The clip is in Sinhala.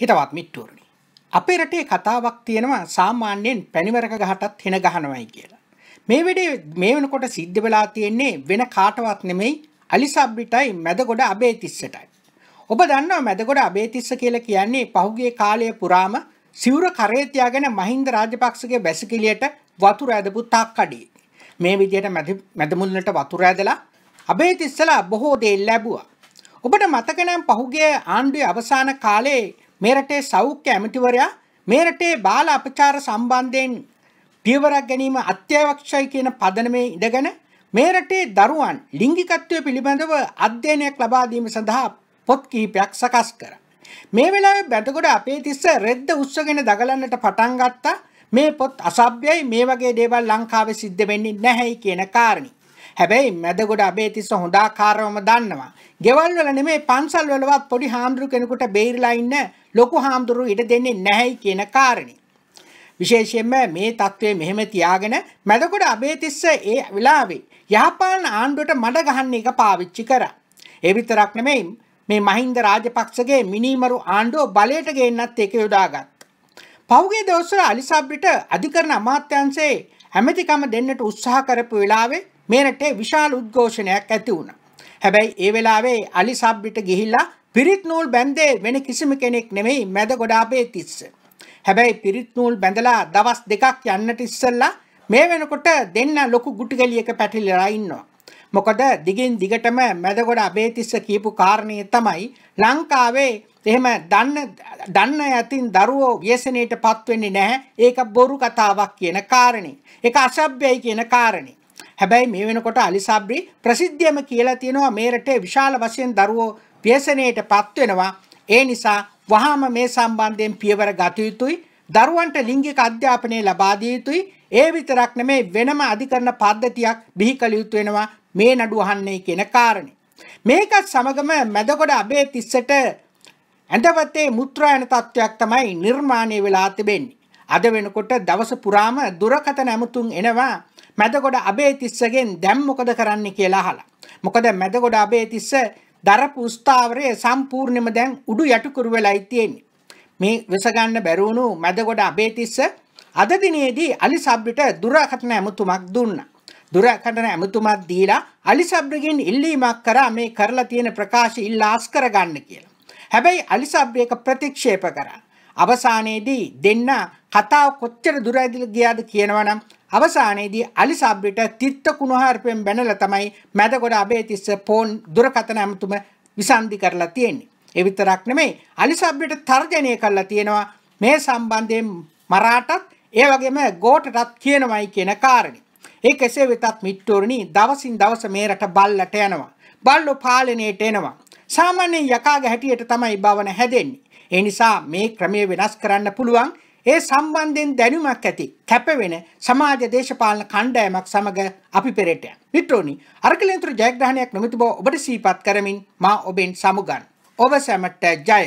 හිතවත් මිට්ටුවරණි. අපේ රටේ කතාවක් තියෙනවා සාමාන්‍යයෙන් පැනිවරක ගහටත් හෙන ගහනවයි කියලා. මේ වැඩේ මේ වෙනකොට සිද්ධ වෙලා තියෙන්නේ වෙන කාටවත් නෙමෙයි අලිසබ්බිටයි මැදගොඩ අබේතිස්සටයි. ඔබ දන්නවා මැදගොඩ අබේතිස්ස කියලා කියන්නේ පහුගිය කාලය පුරාම සිවුර කරේ තියාගෙන මහින්ද රාජපක්ෂගේ බැසිකිලියට වතුර ඇදපු තාක්කඩිය. මේ විදිහට මැදමුල්ලට වතුර ඇදලා අබේතිස්සලා බොහෝ දේ ලැබුවා. ඔබට මතක නම් පහුගිය ආණ්ඩුවේ අවසාන කාලේ මේ රටේ සෞඛ්‍ය ඇමතිවරයා මේ රටේ බාල අපචාර සම්බන්ධයෙන් පියවරක් ගැනීම අත්‍යවශ්‍යයි කියන පදනමේ ඉඳගෙන මේ රටේ දරුවන් ලිංගිකත්වය පිළිබඳව අධ්‍යයනයක් ලබා දීම සඳහා පොත් කිහිපයක් සකස් කර. මේ වෙලාවේ බැටගොඩ අපේ තිස්ස රෙද්ද උස්සගෙන දගලන්නට පටන් ගත්තා මේ පොත් අසභ්‍යයි මේ වගේ දේවල් ලංකාවේ සිද්ධ වෙන්නේ නැහැයි කියන කාරණේ. හැබැයි මැදගොඩ අබේතිස්ස හොඳාකාරවම දන්නවා. ගෙවල් වල නෙමේ පන්සල් වලවත් පොඩි හාමුදුරු කෙනෙකුට බේරිලා ඉන්න ලොකු හාමුදුරු ඉඩ දෙන්නේ නැහැයි කියන කාරණේ. විශේෂයෙන්ම මේ தત્ත්වය මෙහෙම තියාගෙන මැදගොඩ අබේතිස්ස ඒ වෙලාවේ යහපාලන ආණ්ඩුවට මඩ ගහන්න එක පාවිච්චි කරා. ඒ විතරක් නෙමෙයි මේ මහින්ද රාජපක්ෂගේ මිනිමරු ආණ්ඩුව බලයට ගේන්නත් ඒක යොදාගත්. පෞගේ දවස්වල අලිසබ්රිට අධිකරණ අමාත්‍යංශයේ ඇමතිකම දෙන්නට උත්සාහ කරපු වෙලාවේ මේ රටේ විශාල උද්ඝෝෂණයක් ඇති වුණා. හැබැයි ඒ වෙලාවේ අලි සබ්බිට ගිහිල්ලා පිරිත් නූල් බැන්දේ වෙන කිසිම කෙනෙක් නෙමෙයි මැද ගොඩාපේ තිස්ස. හැබැයි පිරිත් නූල් බැඳලා දවස් දෙකක් යන්නට ඉස්සෙල්ලා මේ වෙනකොට දෙන්න ලොකු ගුටි ගලියක පැටලිලා ඉන්නවා. මොකද දිගින් දිගටම මැදගොඩ අබේතිස්ස කියපු කාරණය තමයි ලංකාවේ එහෙම දන්න දන්න යතින් දරුවෝ ව්‍යසනයට පත්වෙන්නේ නැහැ. ඒක බොරු කතාවක් කියන කාරණේ. ඒක අසභ්‍යයි කියන කාරණේ. හැබැයි මේ වෙනකොට අලි සබ්රි ප්‍රසිද්ධියම කියලා තියෙනවා මේ රටේ විශාල වශයෙන් දරුවෝ ව්‍යසනයට පත් වෙනවා. ඒ නිසා වහාම මේ සම්බන්ධයෙන් පියවර ගත යුතුයි. දරුවන්ට ලිංගික අධ්‍යාපනය ලබා දිය යුතුයි. ඒ විතරක් නෙමෙයි වෙනම අධිකරණ පද්ධතියක් බිහි කළ යුතු වෙනවා මේ නඩුව අහන්නේ කියන කාරණේ. මේකත් සමගම මැදගොඩ අබේ තිස්සට ඇඳවතේ මුත්‍රායන තත්ත්වයක් තමයි නිර්මාණය වෙලා තිබෙන්නේ. අද වෙනකොට දවස පුරාම දුරකථන ඇමතුම් එනවා මැදගොඩ අබේතිස්සගෙන් දැන් මොකද කරන්න කියලා අහලා. මොකද මැදගොඩ අබේතිස්ස දරපු ස්ථාවරය සම්පූර්ණයෙන්ම දැන් උඩු යටිකුරු වෙලායි තියෙන්නේ. මේ වෙස ගන්න බැරුණු මැදගොඩ අබේතිස්ස අද දිනේදී අලිසබ්රිට දුරකථන ඇමතුමක් දුන්නා. දුරකටන ඇමතුමක් දීලා අලිසබ්‍රගෙන් ඉල්ලීමක් කරා මේ කරලා තියෙන ප්‍රකාශ ඉල්ලාස් කරගන්න කියලා. හැබැයි අලිසබ්්‍ර එක ප්‍රතික්ෂේප කරා. අවසානයේදී දෙන්න කතාව කොච්චර දුර ඇදලා ගියාද කියනවනම් අවසානයේදී අලි සබ්රිට තිත්ත කුණහරපෙන් බැනලා තමයි මැදගොඩ අබේතිස්ස ෆෝන් දුරකථන ඇමතුම විසන්ධි කරලා තියෙන්නේ. ඒ විතරක් නෙමෙයි අලි සබ්රිට තර්ජනය කරලා තියෙනවා මේ සම්බන්ධයෙන් මරාටත් ඒ වගේම ගෝටටත් කියනවයි කියන කාරණේ. ඒ කෙසේ වෙතත් මිට්ටෝරණි දවසින් දවස මේ රට බල්ලට යනවා. බල්ලෝ පාලනයට එනවා. සාමාන්‍යයෙන් යකාගේ හැටියට තමයි භවන හැදෙන්නේ. ඒ නිසා මේ ක්‍රමය වෙනස් කරන්න පුළුවන්. ඒ සම්බන්ධයෙන් දැනුමක් ඇති කැපවෙන සමාජ දේශපාලන කණ්ඩායමක් සමග අපි පෙරට යන. මිත්‍රෝනි, අරකලෙන්තුරු ජයග්‍රහණයක් නොමැති බව ඔබට සිහිපත් කරමින් මා ඔබෙන් සමුගන්. ඔබ සැමට ජය.